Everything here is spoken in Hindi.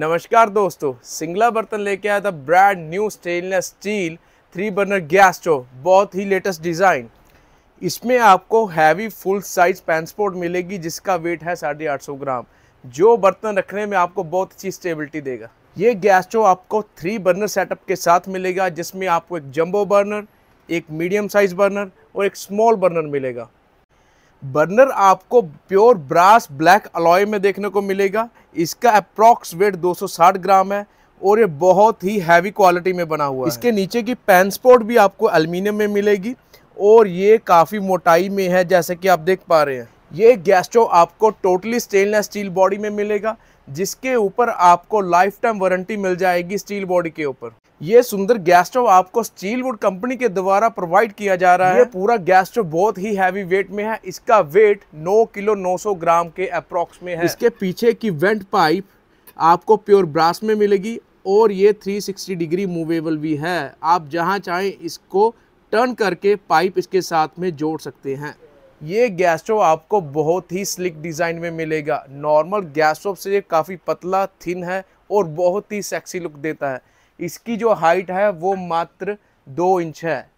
नमस्कार दोस्तों सिंगला बर्तन लेके आया था brand new stainless steel three burner gas stove बहुत ही लेटेस्ट डिज़ाइन इसमें आपको हैवी फुल साइज पैंसपोर्ट मिलेगी जिसका वेट है साढ़े आठ सौ ग्राम जो बर्तन रखने में आपको बहुत अच्छी स्टेबिलिटी देगा ये गैस स्टोव आपको थ्री बर्नर सेटअप के साथ मिलेगा जिसमें आपको एक जम्बो बर्नर एक मीडियम साइज बर्नर और एक स्मॉल बर्नर मिलेगा बर्नर आपको प्योर ब्रास ब्लैक अलॉय में देखने को मिलेगा इसका अप्रॉक्स वेट 260 ग्राम है और ये बहुत ही हैवी क्वालिटी में बना हुआ इसके है। नीचे की पैन स्पोर्ट भी आपको अल्मीनियम में मिलेगी और ये काफ़ी मोटाई में है जैसे कि आप देख पा रहे हैं ये स्टोव आपको टोटली स्टेनलेस स्टील बॉडी में मिलेगा जिसके ऊपर आपको लाइफ टाइम वारंटी मिल जाएगी स्टील बॉडी के ऊपर ये सुंदर गैस स्टोव आपको वुड कंपनी के द्वारा प्रोवाइड किया जा रहा है ये पूरा गैस स्टोव बहुत ही हैवी वेट में है इसका वेट 9 किलो 900 ग्राम के अप्रोक्स में है इसके पीछे की वेंट पाइप आपको प्योर ब्रास में मिलेगी और ये 360 डिग्री मूवेबल भी है आप जहाँ चाहें इसको टर्न करके पाइप इसके साथ में जोड़ सकते हैं ये गैस स्टोव आपको बहुत ही स्लिक डिज़ाइन में मिलेगा नॉर्मल गैस स्टोव से ये काफ़ी पतला थिन है और बहुत ही सेक्सी लुक देता है इसकी जो हाइट है वो मात्र दो इंच है